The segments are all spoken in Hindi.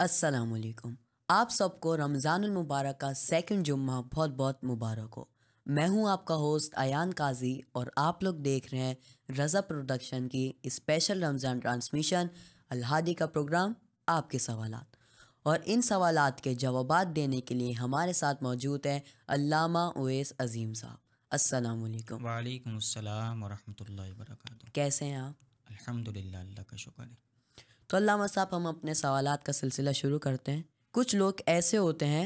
वालेकुम आप सबको रमज़ान मुबारक का सेकंड जुम्मा बहुत बहुत मुबारक हो मैं हूं आपका होस्ट अयान काजी और आप लोग देख रहे हैं रज़ा प्रोडक्शन की स्पेशल रमज़ान ट्रांसमिशन अलहदी का प्रोग्राम आपके सवाल और इन सवाल के जवाब देने के लिए हमारे साथ मौजूद हैं अलामा उवैस अजीम साहब अस्सलाम वालेकुम वालेकुम अस्सलाम वरहमतुल्लाहि वबरकातुहू कैसे हैं आप अल्हम्दुलिल्लाह अल्लाह का शुक्र है तो अल्लाह साहब हम अपने सवाल का सिलसिला शुरू करते हैं कुछ लोग ऐसे होते हैं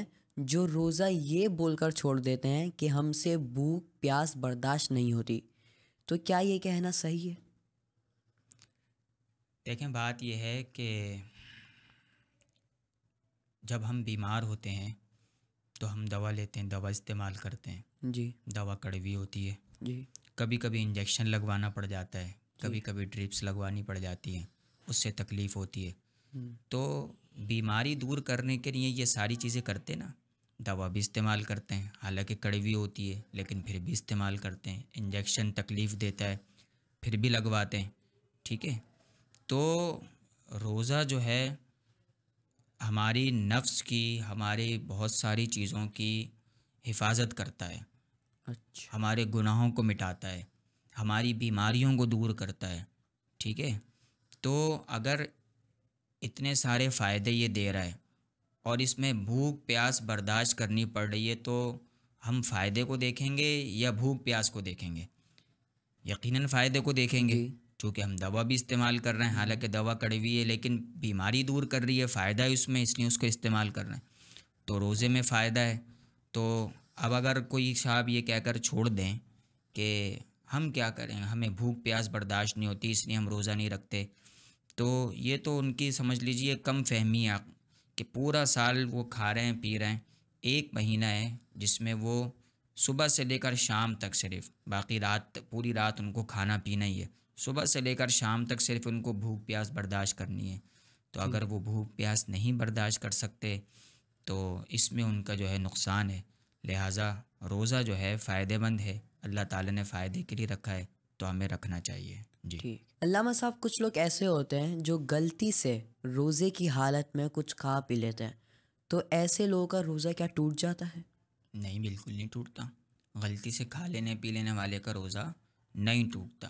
जो रोज़ा ये बोलकर छोड़ देते हैं कि हमसे भूख प्यास बर्दाश्त नहीं होती तो क्या ये कहना सही है देखें बात यह है कि जब हम बीमार होते हैं तो हम दवा लेते हैं दवा इस्तेमाल करते हैं जी दवा कड़वी होती है जी कभी कभी इंजेक्शन लगवाना पड़ जाता है कभी कभी ड्रिप्स लगवानी पड़ जाती है उससे तकलीफ़ होती है हम्म। तो बीमारी दूर करने के लिए ये सारी चीज़ें करते ना दवा भी इस्तेमाल करते हैं हालांकि कड़वी होती है लेकिन फिर भी इस्तेमाल करते हैं इंजेक्शन तकलीफ़ देता है फिर भी लगवाते हैं ठीक है तो रोज़ा जो है हमारी नफ्स की हमारी बहुत सारी चीज़ों की हिफाजत करता है अच्छा हमारे गुनाहों को मिटाता है हमारी बीमारियों को दूर करता है ठीक है तो अगर इतने सारे फ़ायदे ये दे रहा है और इसमें भूख प्यास बर्दाश्त करनी पड़ रही है तो हम फ़ायदे को देखेंगे या भूख प्यास को देखेंगे यकीनन फ़ायदे को देखेंगे क्योंकि हम दवा भी इस्तेमाल कर रहे हैं हालांकि दवा कड़वी है लेकिन बीमारी दूर कर रही है फ़ायदा है उसमें इसलिए उसको इस्तेमाल कर रहे हैं तो रोज़े में फ़ायदा है तो अब अगर कोई साहब ये कहकर छोड़ दें कि हम क्या करें हमें भूख प्यास बर्दाश्त नहीं होती इसलिए हम रोज़ा नहीं रखते तो ये तो उनकी समझ लीजिए कम फहमी है कि पूरा साल वो खा रहे हैं पी रहे हैं एक महीना है जिसमें वो सुबह से लेकर शाम तक सिर्फ बाकी रात पूरी रात उनको खाना पीना ही है सुबह से लेकर शाम तक सिर्फ उनको भूख प्यास बर्दाश्त करनी है तो अगर वो भूख प्यास नहीं बर्दाश्त कर सकते तो इसमें उनका जो है नुकसान है लिहाजा रोज़ा जो है फ़ायदेमंद है अल्लाह ताला ने फ़ायदे के लिए रखा है तो हमें रखना चाहिए ठीक अल्लामा साहब कुछ लोग ऐसे होते हैं जो गलती से रोज़े की हालत में कुछ खा पी लेते हैं तो ऐसे लोगों का रोज़ा क्या टूट जाता है नहीं बिल्कुल नहीं टूटता गलती से खा लेने पी लेने वाले का रोज़ा नहीं टूटता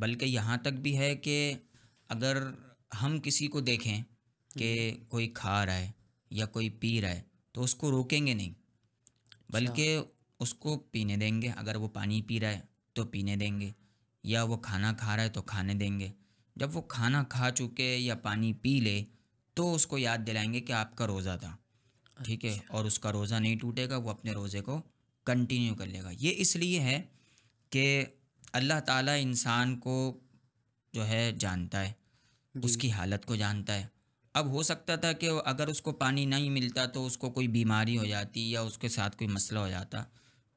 बल्कि यहाँ तक भी है कि अगर हम किसी को देखें कि हम्म। कोई खा रहा है या कोई पी रहा है तो उसको रोकेंगे नहीं अच्छा। बल्कि उसको पीने देंगे अगर वो पानी पी रहा है तो पीने देंगे या वो खाना खा रहा है तो खाने देंगे जब वो खाना खा चुके या पानी पी ले तो उसको याद दिलाएंगे कि आपका रोज़ा था ठीक है अच्छा। और उसका रोज़ा नहीं टूटेगा वो अपने रोज़े को कंटिन्यू कर लेगा ये इसलिए है कि अल्लाह ताला इंसान को जो है जानता है उसकी हालत को जानता है अब हो सकता था कि अगर उसको पानी नहीं मिलता तो उसको कोई बीमारी हो जाती या उसके साथ कोई मसला हो जाता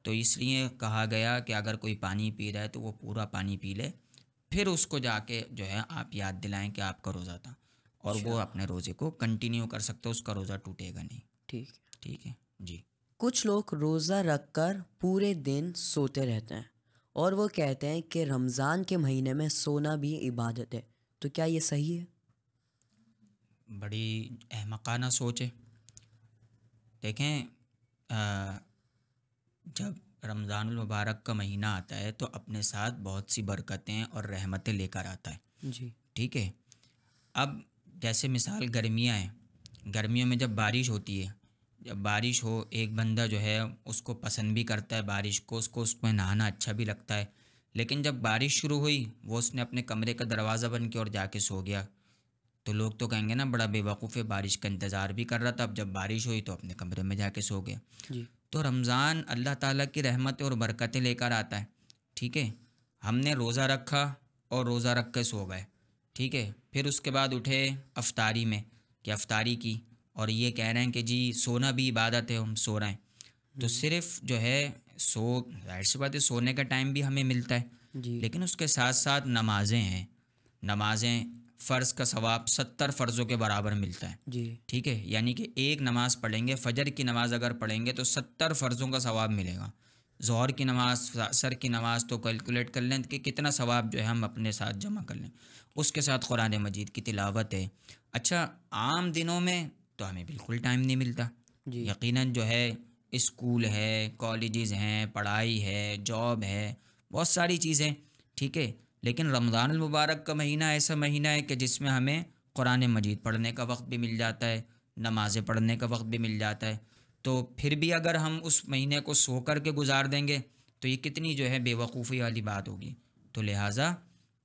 तो इसलिए कहा गया कि अगर कोई पानी पी रहा है तो वो पूरा पानी पी ले फिर उसको जाके जो है आप याद दिलाएं कि आपका रोज़ा था और वो अच्छा। अपने रोज़े को कंटिन्यू कर सकते हो उसका रोज़ा टूटेगा नहीं ठीक ठीक है जी कुछ लोग रोज़ा रख कर पूरे दिन सोते रहते हैं और वो कहते हैं कि रमज़ान के महीने में सोना भी इबादत है तो क्या ये सही है बड़ी अहमकाना सोच है देखें आ, जब रमज़ान मुबारक का महीना आता है तो अपने साथ बहुत सी बरकतें और रहमतें लेकर आता है जी ठीक है अब जैसे मिसाल गर्मियाँ हैं गर्मियों में जब बारिश होती है जब बारिश हो एक बंदा जो है उसको पसंद भी करता है बारिश को उसको उसमें नहाना अच्छा भी लगता है लेकिन जब बारिश शुरू हुई वो उसने अपने कमरे का दरवाज़ा बन किया और जाके सो गया तो लोग तो कहेंगे ना बड़ा बेवकूफ़ है बारिश का इंतज़ार भी कर रहा था अब जब बारिश हुई तो अपने कमरे में जाके सो गया तो रमज़ान अल्लाह ताला की रहमत और बरकतें लेकर आता है ठीक है हमने रोज़ा रखा और रोज़ा रख के सो गए ठीक है फिर उसके बाद उठे अफ्तारी में कि अफ्तारी की और ये कह रहे हैं कि जी सोना भी इबादत है हम सो रहे हैं तो हम्म। सिर्फ जो है सो जाहिर सी बात है सोने का टाइम भी हमें मिलता है लेकिन उसके साथ साथ नमाज़ें हैं नमाज़ें फ़र्ज़ का सवाब सत्तर फ़र्ज़ों के बराबर मिलता है जी ठीक है यानी कि एक नमाज़ पढ़ेंगे फ़जर की नमाज़ अगर पढ़ेंगे तो सत्तर फ़र्ज़ों का सवाब मिलेगा जहर की नमाज़ सर की नमाज़ तो कैलकुलेट कर लें कि कितना सवाब जो है हम अपने साथ जमा कर लें उसके साथ कुरान मजीद की तिलावत है अच्छा आम दिनों में तो हमें बिल्कुल टाइम नहीं मिलता यकीन जो है इस्कूल है कॉलेज़ हैं पढ़ाई है जॉब है बहुत सारी चीज़ें ठीक है लेकिन रमज़ान मुबारक का महीना ऐसा महीना है कि जिसमें हमें कुरान मजीद पढ़ने का वक्त भी मिल जाता है नमाज़ें पढ़ने का वक्त भी मिल जाता है तो फिर भी अगर हम उस महीने को सो कर के गुजार देंगे तो ये कितनी जो है बेवकूफ़ी वाली बात होगी तो लिहाजा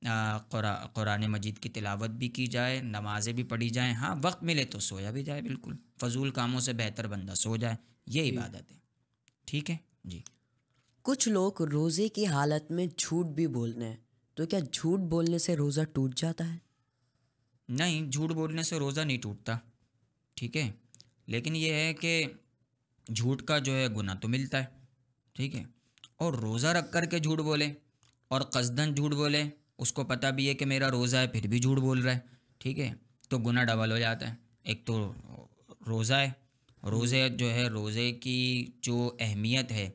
कुरान मजीद की तिलावत भी की जाए नमाज़ें भी पढ़ी जाएँ हाँ वक्त मिले तो सोया भी जाए बिल्कुल फजूल कामों से बेहतर बंदा सो जाए ये इबादत है ठीक है जी कुछ लोग रोज़े की हालत में झूठ भी बोलते हैं तो क्या झूठ बोलने से रोज़ा टूट जाता है नहीं झूठ बोलने से रोज़ा नहीं टूटता ठीक है लेकिन यह है कि झूठ का जो है गुना तो मिलता है ठीक है और रोज़ा रख कर के झूठ बोले और कसदन झूठ बोले उसको पता भी है कि मेरा रोज़ा है फिर भी झूठ बोल रहा है ठीक है तो गुना डबल हो जाता है एक तो रोज़ा है रोज़े जो है रोज़े की जो अहमियत है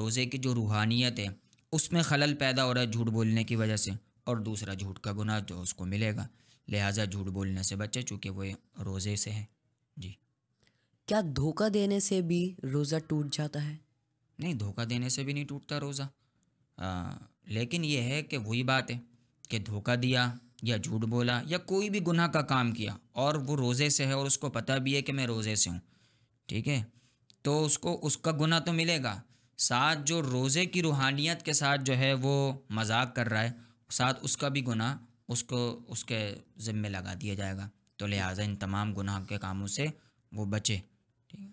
रोज़े की जो रूहानियत है उसमें खलल पैदा हो रहा है झूठ बोलने की वजह से और दूसरा झूठ का गुनाह जो उसको मिलेगा लिहाजा झूठ बोलने से बचे चूँकि वो रोज़े से है जी क्या धोखा देने से भी रोज़ा टूट जाता है नहीं धोखा देने से भी नहीं टूटता रोज़ा लेकिन यह है कि वही बात है कि धोखा दिया या झूठ बोला या कोई भी गुनाह का काम किया और वो रोज़े से है और उसको पता भी है कि मैं रोज़े से हूँ ठीक है तो उसको उसका गुनाह तो मिलेगा साथ जो रोज़े की रूहानियत के साथ जो है वो मजाक कर रहा है साथ उसका भी गुनाह उसको उसके ज़िम्मे लगा दिया जाएगा तो लिहाजा इन तमाम गुनाह के कामों से वो बचे ठीक है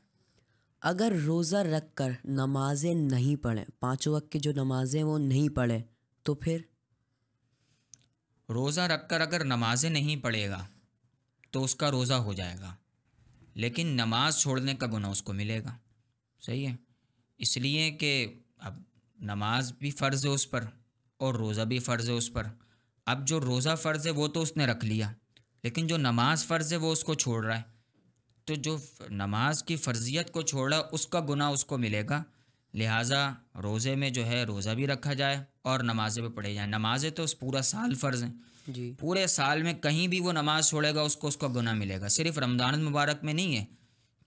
अगर रोज़ा रख कर नमाज़ें नहीं पढ़ें पाँचों वक्त की जो नमाज़ें वो नहीं पढ़ें तो फिर रोज़ा रख कर अगर नमाज़ें नहीं पढ़ेगा तो उसका रोज़ा हो जाएगा लेकिन नमाज़ छोड़ने का गुनाह उसको मिलेगा सही है इसलिए कि अब नमाज भी फ़र्ज़ है उस पर और रोज़ा भी फ़र्ज़ है उस पर अब जो रोज़ा फ़र्ज़ है वो तो उसने रख लिया लेकिन जो नमाज फ़र्ज़ है वो उसको छोड़ रहा है तो जो नमाज की फ़र्जियत को छोड़ रहा है उसका गुना उसको मिलेगा लिहाजा रोज़े में जो है रोज़ा भी रखा जाए और नमाजें भी पढ़ी जाए नमाजें तो पूरा साल फ़र्ज़ हैं जी पूरे साल में कहीं भी वो नमाज़ छोड़ेगा उसको उसका गुना मिलेगा सिर्फ रमज़ान मुबारक में नहीं है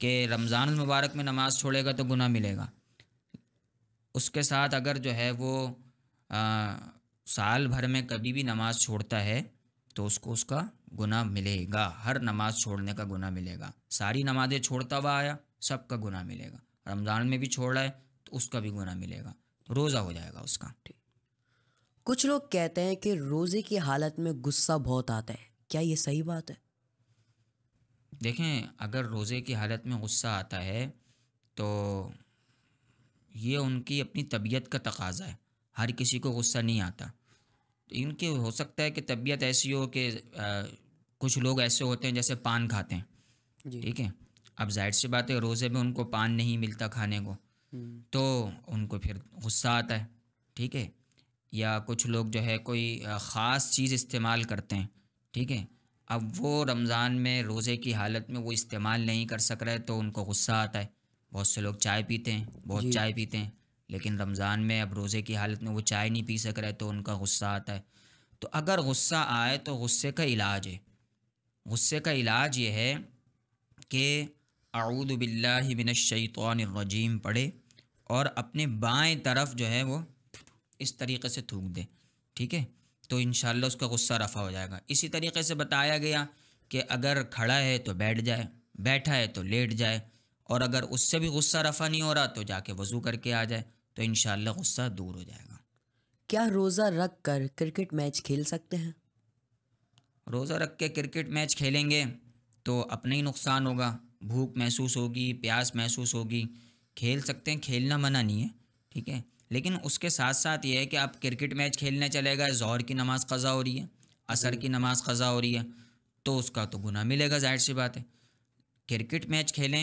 कि रमज़ान मुबारक में नमाज़ छोड़ेगा तो गुना मिलेगा उसके साथ अगर जो है वो आ, साल भर में कभी भी नमाज़ छोड़ता है तो उसको उसका गुना मिलेगा हर नमाज़ छोड़ने का गुना मिलेगा सारी नमाज़ें छोड़ता हुआ आया सबका गुना मिलेगा रमज़ान में भी छोड़ रहा है तो उसका भी गुना मिलेगा रोज़ा हो जाएगा उसका ठीक कुछ लोग कहते हैं कि रोज़े की हालत में गुस्सा बहुत आता है क्या ये सही बात है देखें अगर रोज़े की हालत में गुस्सा आता है तो ये उनकी अपनी तबीयत का तकाजा है हर किसी को गुस्सा नहीं आता तो इनके हो सकता है कि तबीयत ऐसी हो कि कुछ लोग ऐसे होते हैं जैसे पान खाते हैं ठीक है अब जाहिर सी बात है रोज़े में उनको पान नहीं मिलता खाने को हम्म। तो उनको फिर गुस्सा आता है ठीक है या कुछ लोग जो है कोई ख़ास चीज़ इस्तेमाल करते हैं ठीक है अब वो रमज़ान में रोज़े की हालत में वो इस्तेमाल नहीं कर सक रहा है तो उनको गुस्सा आता है बहुत से लोग चाय पीते हैं बहुत चाय पीते हैं लेकिन रमज़ान में अब रोज़े की हालत में वो चाय नहीं पी सक रहे तो उनका गुस्सा आता है तो अगर गुस्सा आए तो गुस्से का इलाज है गुस्से का इलाज ये है कि आऊदबिल्लाबिनशैतरजीम पढ़े और अपने बाएं तरफ जो है वो इस तरीके से थूक दे ठीक है तो इन उसका गुस्सा रफ़ा हो जाएगा इसी तरीके से बताया गया कि अगर खड़ा है तो बैठ जाए बैठा है तो लेट जाए और अगर उससे भी गुस्सा रफ़ा नहीं हो रहा तो जाके वज़ू करके आ जाए तो इन गुस्सा दूर हो जाएगा क्या रोज़ा रख कर क्रिकेट मैच खेल सकते हैं रोज़ा रख के क्रिकेट मैच खेलेंगे तो अपना ही नुकसान होगा भूख महसूस होगी प्यास महसूस होगी खेल सकते हैं खेलना मना नहीं है ठीक है लेकिन उसके साथ साथ ये है कि आप क्रिकेट मैच खेलने चले गए जहर की नमाज़ क़ज़ा हो रही है असर की नमाज़ क़ज़ा हो रही है तो उसका तो गुना मिलेगा जाहिर सी बात है क्रिकेट मैच खेलें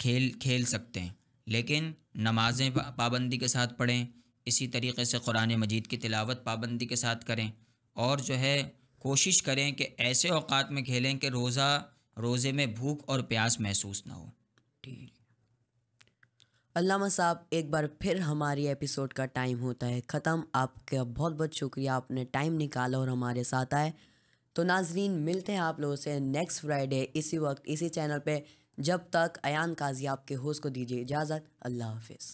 खेल खेल सकते हैं लेकिन नमाज़ें पाबंदी के साथ पढ़ें इसी तरीके से कुरान मजीद की तिलावत पाबंदी के साथ करें और जो है कोशिश करें कि ऐसे अवात में खेलें कि रोज़ा रोज़े में भूख और प्यास महसूस ना हो ठीक अल्लामा साहब एक बार फिर हमारी एपिसोड का टाइम होता है ख़त्म आपका बहुत बहुत शुक्रिया आपने टाइम निकाला और हमारे साथ आए तो नाजरीन मिलते हैं आप लोगों से नेक्स्ट फ्राइडे इसी वक्त इसी चैनल पे जब तक अयान काजी आपके होश को दीजिए इजाज़त अल्लाह हाफिज़